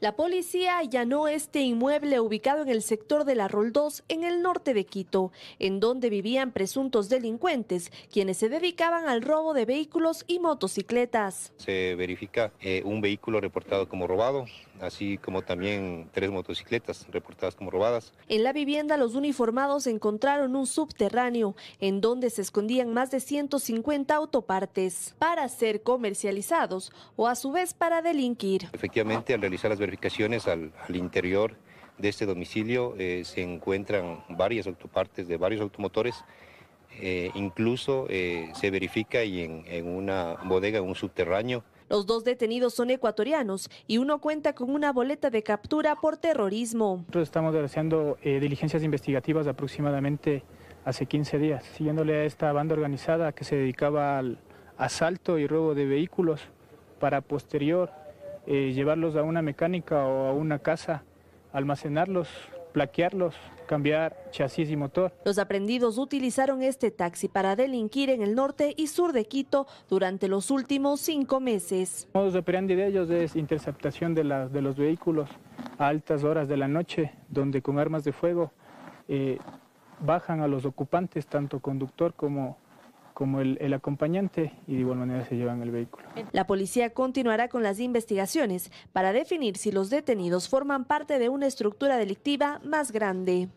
La policía allanó este inmueble ubicado en el sector de la Rol 2 en el norte de Quito, en donde vivían presuntos delincuentes, quienes se dedicaban al robo de vehículos y motocicletas. Se verifica eh, un vehículo reportado como robado, así como también tres motocicletas reportadas como robadas. En la vivienda los uniformados encontraron un subterráneo, en donde se escondían más de 150 autopartes para ser comercializados o a su vez para delinquir. Efectivamente, al realizar las verificaciones al, interior de este domicilio eh, se encuentran varias autopartes de varios automotores. Eh, incluso eh, se verifica y en, una bodega, en un subterráneo. Los dos detenidos son ecuatorianos y uno cuenta con una boleta de captura por terrorismo. Nosotros estamos realizando diligencias investigativas de aproximadamente hace 15 días, siguiéndole a esta banda organizada que se dedicaba al asalto y robo de vehículos para posterior eh, llevarlos a una mecánica o a una casa, almacenarlos, plaquearlos, cambiar chasis y motor. Los aprendidos utilizaron este taxi para delinquir en el norte y sur de Quito durante los últimos cinco meses. Modos de operandi de ellos es interceptación de, los vehículos a altas horas de la noche, donde con armas de fuego eh, bajan a los ocupantes, tanto conductor como como el, acompañante y de igual manera se llevan el vehículo. La policía continuará con las investigaciones para definir si los detenidos forman parte de una estructura delictiva más grande.